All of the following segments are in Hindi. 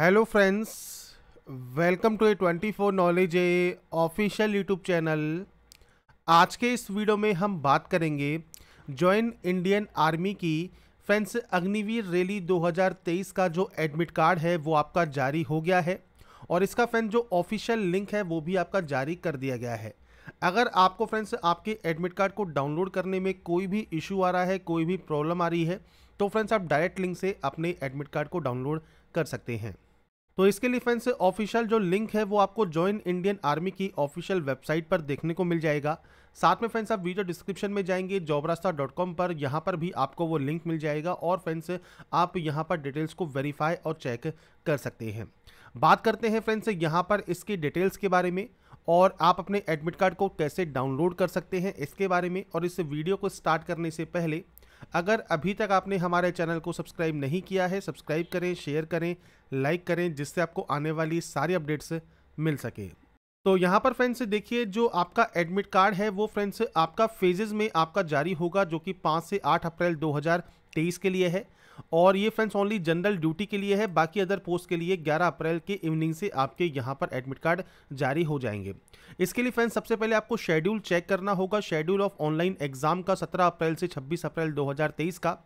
Hello friends welcome to A twenty four knowledge a official YouTube channel आज के इस वीडियो में हम बात करेंगे जॉइन इंडियन आर्मी की फ्रेंड्स अग्निवीर रैली 2023 का जो एडमिट कार्ड है वो आपका जारी हो गया है और इसका फ्रेंड जो ऑफिशियल लिंक है वो भी आपका जारी कर दिया गया है अगर आपको फ्रेंड्स आपके एडमिट कार्ड को डाउनलोड करने में कोई भी इशू आ रहा है कोई भी प्रॉब्लम आ रही है तो फ्रेंड्स आप डायरेक्ट लिंक से अपने एडमिट कार्ड को डाउनलोड कर सकते हैं तो इसके लिए फ्रेंड्स ऑफिशियल जो लिंक है वो आपको ज्वाइन इंडियन आर्मी की ऑफिशियल वेबसाइट पर देखने को मिल जाएगा साथ में फ्रेंड्स आप वीडियो डिस्क्रिप्शन में जाएंगे जॉबरास्ता डॉट कॉम पर यहाँ पर भी आपको वो लिंक मिल जाएगा और फ्रेंड्स आप यहाँ पर डिटेल्स को वेरीफाई और चेक कर सकते हैं बात करते हैं फ्रेंड्स यहाँ पर इसकी डिटेल्स के बारे में और आप अपने एडमिट कार्ड को कैसे डाउनलोड कर सकते हैं इसके बारे में और इस वीडियो को स्टार्ट करने से पहले अगर अभी तक आपने हमारे चैनल को सब्सक्राइब नहीं किया है सब्सक्राइब करें शेयर करें लाइक करें जिससे आपको आने वाली सारी अपडेट्स मिल सके तो यहाँ पर फ्रेंड्स देखिए जो आपका एडमिट कार्ड है वो फ्रेंड्स आपका फेजेज में आपका जारी होगा जो कि पाँच से आठ अप्रैल 2023 के लिए है और ये फ्रेंड्स ओनली जनरल ड्यूटी के लिए है बाकी अदर पोस्ट के लिए 11 अप्रैल के इवनिंग से आपके यहाँ पर एडमिट कार्ड जारी हो जाएंगे इसके लिए फ्रेंड्स सबसे पहले आपको शेड्यूल चेक करना होगा शेड्यूल ऑफ ऑनलाइन एग्जाम का 17 अप्रैल से 26 अप्रैल 2023 का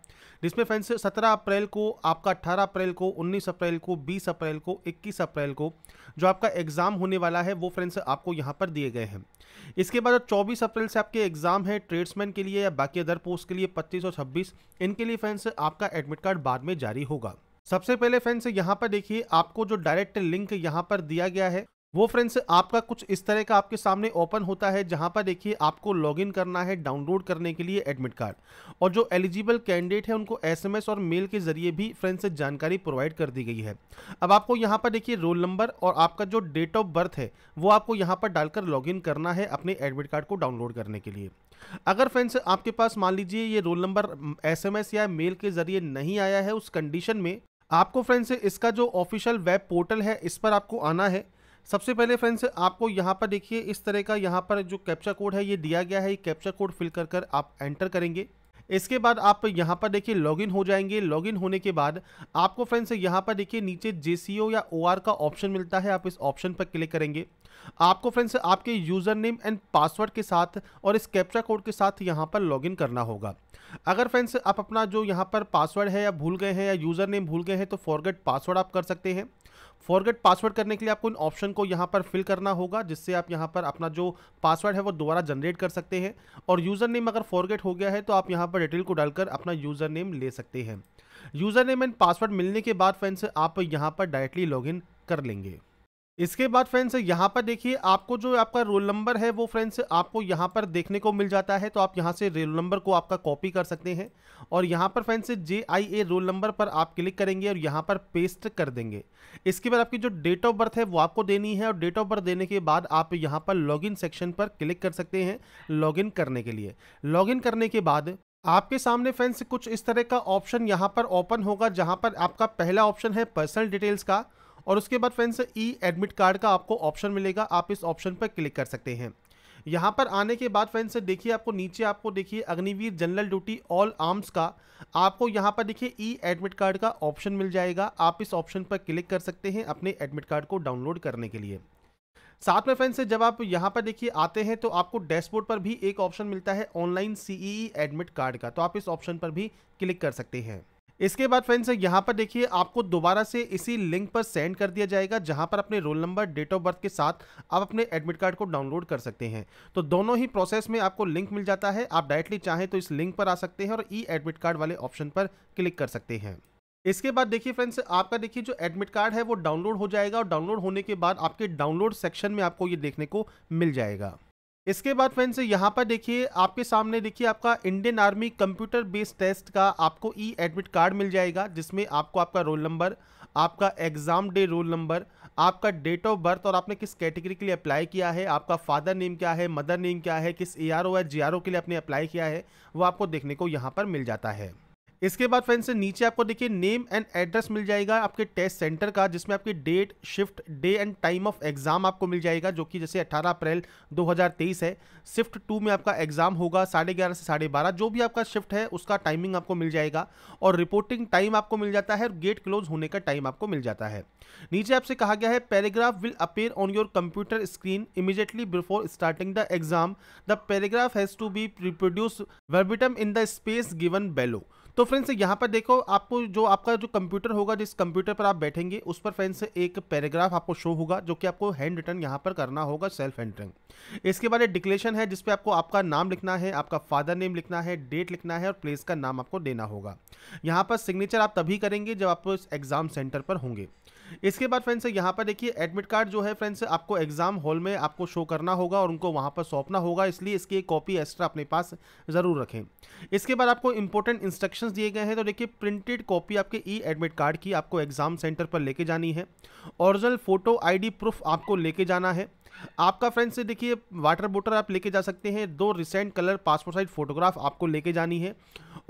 जिसमें फ्रेंड्स 17 अप्रैल को आपका 18 अप्रैल को 19 अप्रैल को 20 अप्रैल को 21 अप्रैल को जो आपका एग्ज़ाम होने वाला है वो फ्रेंड्स आपको यहाँ पर दिए गए हैं इसके बाद चौबीस अप्रैल से आपके एग्ज़ाम है ट्रेड्समैन के लिए या बाकी अदर पोस्ट के लिए पच्चीस और छब्बीस इनके लिए फ्रेंड्स आपका एडमिट डेबिट कार्ड बाद में जारी होगा सबसे पहले फ्रेंड्स यहाँ पर देखिए आपको जो डायरेक्ट लिंक यहाँ पर दिया गया है वो फ्रेंड्स आपका कुछ इस तरह का आपके सामने ओपन होता है जहां पर देखिए आपको लॉगिन करना है डाउनलोड करने के लिए एडमिट कार्ड और जो एलिजिबल कैंडिडेट है उनको एसएमएस और मेल के जरिए भी फ्रेंड्स जानकारी प्रोवाइड कर दी गई है अब आपको यहां पर देखिए रोल नंबर और आपका जो डेट ऑफ बर्थ है वो आपको यहाँ पर डालकर लॉग करना है अपने एडमिट कार्ड को डाउनलोड करने के लिए अगर फ्रेंड्स आपके पास मान लीजिए ये रोल नंबर एस या मेल के जरिए नहीं आया है उस कंडीशन में आपको फ्रेंड्स इसका जो ऑफिशियल वेब पोर्टल है इस पर आपको आना है सबसे पहले फ्रेंड्स आपको यहाँ पर देखिए इस तरह का यहाँ पर जो कैप्चा कोड है ये दिया गया है ये कैप्चा कोड फिल कर कर आप एंटर करेंगे इसके बाद आप यहाँ पर देखिए लॉगिन हो जाएंगे लॉगिन होने के बाद आपको फ्रेंड्स यहाँ पर देखिए नीचे जे या ओ का ऑप्शन मिलता है आप इस ऑप्शन पर क्लिक करेंगे आपको फ्रेंड्स आपके यूज़र नेम एंड पासवर्ड के साथ और इस कैप्चा कोड के साथ यहाँ पर लॉगिन करना होगा अगर फ्रेंड्स आप अपना जो यहाँ पर पासवर्ड है या भूल गए हैं या यूज़र नेम भूल गए हैं तो फॉरगेट पासवर्ड आप कर सकते हैं फॉरगेट पासवर्ड करने के लिए आपको इन ऑप्शन को यहाँ पर फिल करना होगा जिससे आप यहाँ पर अपना जो पासवर्ड है वो दोबारा जनरेट कर सकते हैं और यूज़र नेम अगर फॉरगेट हो गया है तो आप यहाँ पर डिटेल को डालकर अपना यूज़र नेम ले सकते हैं यूज़र नेम एंड पासवर्ड मिलने के बाद फ्रेंड्स आप यहाँ पर डायरेक्टली लॉग कर लेंगे इसके बाद फ्रेंड्स यहाँ पर देखिए आपको जो आपका रोल नंबर है वो फ्रेंड्स आपको यहाँ पर देखने को मिल जाता है तो आप यहाँ से रोल नंबर को आपका कॉपी कर सकते हैं और यहाँ पर friends J I A roll number पर आप क्लिक करेंगे और यहाँ पर पेस्ट कर देंगे इसके बाद आपकी जो डेट ऑफ बर्थ है वो आपको देनी है और डेट ऑफ बर्थ देने के बाद आप यहाँ पर लॉगिन सेक्शन पर क्लिक कर सकते हैं लॉगिन करने के लिए लॉगिन करने के बाद आपके सामने फ्रेंड्स कुछ इस तरह का ऑप्शन यहाँ पर ओपन होगा जहाँ पर आपका पहला ऑप्शन है पर्सनल डिटेल्स का और उसके बाद फ्रेंड्स ई एडमिट कार्ड का आपको ऑप्शन मिलेगा आप इस ऑप्शन पर क्लिक कर सकते हैं यहाँ पर आने के बाद फ्रेंड्स देखिए आपको नीचे आपको देखिए Agniveer general duty all arms का आपको यहाँ पर देखिए ई एडमिट कार्ड का ऑप्शन मिल जाएगा आप इस ऑप्शन पर क्लिक कर सकते हैं अपने एडमिट कार्ड को डाउनलोड करने के लिए साथ में फ्रेंड्स जब आप यहाँ पर देखिए आते हैं तो आपको डैशबोर्ड पर भी एक ऑप्शन मिलता है ऑनलाइन सी एडमिट कार्ड का तो आप इस ऑप्शन पर भी क्लिक कर सकते हैं इसके बाद फ्रेंड्स यहाँ पर देखिए आपको दोबारा से इसी लिंक पर सेंड कर दिया जाएगा जहाँ पर अपने roll number date of birth के साथ आप अपने एडमिट कार्ड को डाउनलोड कर सकते हैं तो दोनों ही प्रोसेस में आपको लिंक मिल जाता है आप डायरेक्टली चाहें तो इस लिंक पर आ सकते हैं और ई एडमिट कार्ड वाले ऑप्शन पर क्लिक कर सकते हैं इसके बाद देखिए फ्रेंड्स आपका देखिए जो एडमिट कार्ड है वो डाउनलोड हो जाएगा और डाउनलोड होने के बाद आपके डाउनलोड सेक्शन में आपको ये देखने को मिल जाएगा इसके बाद फ्रेंड्स यहाँ पर देखिए आपके सामने देखिए आपका Indian Army computer based test का आपको ई एडमिट कार्ड मिल जाएगा जिसमें आपको आपका रोल नंबर आपका एग्ज़ाम डे रोल नंबर आपका डेट ऑफ बर्थ और आपने किस कैटेगरी के लिए अप्लाई किया है आपका फादर नेम क्या है मदर नेम क्या है किस ए आर ओ या जी आर ओ के लिए आपने अप्लाई किया है वो आपको देखने को यहाँ पर मिल जाता है इसके बाद फ्रेंड्स नीचे आपको देखिए नेम एंड एड्रेस मिल जाएगा आपके टेस्ट सेंटर का जिसमें आपकी date shift day and time of exam आपको मिल जाएगा जो कि जैसे 18 अप्रैल 2023 है शिफ्ट टू में आपका एग्जाम होगा साढ़े ग्यारह से साढ़े बारह जो भी आपका शिफ्ट है उसका टाइमिंग आपको मिल जाएगा और रिपोर्टिंग टाइम आपको मिल जाता है और गेट क्लोज होने का टाइम आपको मिल जाता है नीचे आपसे कहा गया है paragraph will appear on your computer screen immediately before starting the exam the paragraph has to be reproduce verbatim in the space given below तो फ्रेंड्स यहाँ पर देखो आपको जो आपका जो कंप्यूटर होगा जिस कंप्यूटर पर आप बैठेंगे उस पर फ्रेंड्स एक पैराग्राफ आपको शो होगा जो कि आपको हैंड रिटर्न यहाँ पर करना होगा सेल्फ एंट्रिंग इसके बाद एक डिक्लेशन है जिसपे आपको आपका नाम लिखना है आपका फादर नेम लिखना है डेट लिखना है और प्लेस का नाम आपको देना होगा यहाँ पर सिग्नेचर आप तभी करेंगे जब आप एग्जाम सेंटर पर होंगे इसके बाद फ्रेंड्स यहाँ पर देखिए एडमिट कार्ड जो है फ्रेंड्स आपको एग्जाम हॉल में आपको शो करना होगा और उनको वहाँ पर सौंपना होगा इसलिए इसकी एक कॉपी एक्स्ट्रा अपने पास ज़रूर रखें इसके बाद आपको इंपॉर्टेंट इंस्ट्रक्शंस दिए गए हैं तो देखिए प्रिंटेड कॉपी आपके ई एडमिट कार्ड की आपको एग्जाम सेंटर पर लेके जानी है ओरिजिनल फोटो आई प्रूफ आपको लेके जाना है आपका फ्रेंड्स देखिए वाटर बोटल आप लेके जा सकते हैं दो recent colour passport size photograph आपको लेके जानी है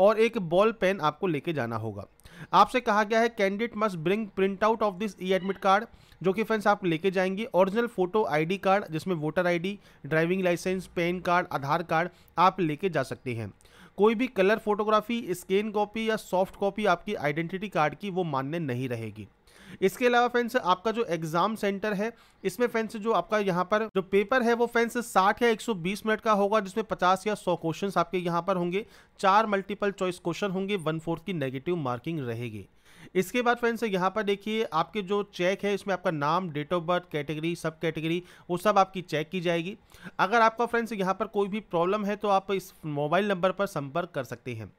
और एक बॉल पेन आपको लेके जाना होगा आपसे कहा गया है candidate must bring print out of this e admit card जो कि फ्रेंड्स आप लेके जाएंगे ओरिजिनल फोटो आईडी कार्ड जिसमें voter ID driving licence PAN card Aadhaar card आप लेके जा सकते हैं कोई भी कलर फोटोग्राफी स्कैन कॉपी या सॉफ्ट कॉपी आपकी आइडेंटिटी कार्ड की वो मान्य नहीं रहेगी इसके अलावा फ्रेंड्स आपका जो एग्जाम सेंटर है इसमें फ्रेंड्स जो आपका यहाँ पर जो पेपर है वो फ्रेंड्स 60 या 120 मिनट का होगा जिसमें 50 या 100 क्वेश्चंस आपके यहाँ पर होंगे चार मल्टीपल चॉइस क्वेश्चन होंगे वन फोर्थ की नेगेटिव मार्किंग रहेगी इसके बाद फ्रेंड्स यहाँ पर देखिए आपके जो चेक है इसमें आपका नाम date of birth category sub category वो सब आपकी चेक की जाएगी अगर आपका फ्रेंड्स यहाँ पर कोई भी प्रॉब्लम है तो आप इस मोबाइल नंबर पर संपर्क कर सकते हैं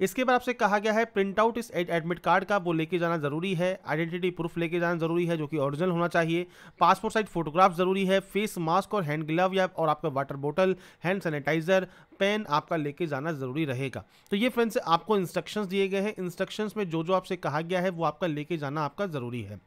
इसके बाद आपसे कहा गया है प्रिंट आउट इस एडमिट कार्ड का वो लेके जाना जरूरी है आइडेंटिटी प्रूफ लेके जाना जरूरी है जो कि ओरिजिनल होना चाहिए पासपोर्ट साइज फोटोग्राफ जरूरी है फेस मास्क और हैंड ग्लव या और आपका water bottle hand sanitiser pen आपका लेके जाना जरूरी रहेगा तो ये फ्रेंड्स आपको इंस्ट्रक्शंस दिए गए हैं इंस्ट्रक्शंस में जो जो आपसे कहा गया है वो आपका लेके जाना आपका जरूरी है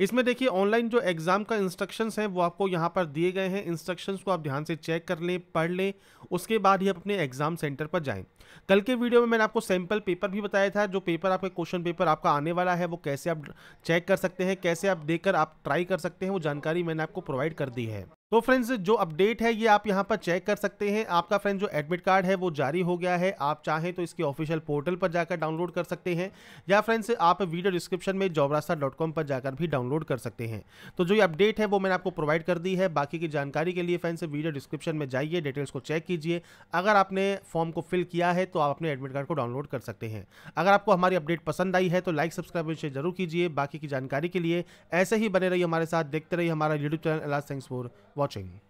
इसमें देखिए ऑनलाइन जो एग्ज़ाम का इंस्ट्रक्शंस हैं वो आपको यहाँ पर दिए गए हैं इंस्ट्रक्शंस को आप ध्यान से चेक कर लें पढ़ लें उसके बाद ही आप अपने एग्ज़ाम सेंटर पर जाएँ कल के वीडियो में मैंने आपको सैम्पल पेपर भी बताया था जो पेपर आपके क्वेश्चन पेपर आपका आने वाला है वो कैसे आप चेक कर सकते हैं कैसे आप देकर आप ट्राई कर सकते हैं वो जानकारी मैंने आपको प्रोवाइड कर दी है तो फ्रेंड्स जो अपडेट है ये आप यहाँ पर चेक कर सकते हैं आपका फ्रेंड जो एडमिट कार्ड है वो जारी हो गया है आप चाहें तो इसके ऑफिशियल पोर्टल पर जाकर डाउनलोड कर सकते हैं या फ्रेंड्स आप वीडियो डिस्क्रिप्शन में जॉबरास्ता डॉट कॉम पर जाकर भी डाउनलोड कर सकते हैं तो जो ये अपडेट है वो मैंने आपको प्रोवाइड कर दी है बाकी की जानकारी के लिए फ्रेंड्स वीडियो डिस्क्रिप्शन में जाइए डिटेल्स को चेक कीजिए अगर आपने फॉर्म को फिल किया है तो आप अपने एडमिट कार्ड को डाउनलोड कर सकते हैं अगर आपको हमारी अपडेट पसंद आई है तो लाइक सब्सक्राइब शेयर जरूर कीजिए बाकी की जानकारी के लिए ऐसे ही बने रही हमारे साथ देखते रहिए हमारा यूट्यूब चैनल अला थैंक्स watching.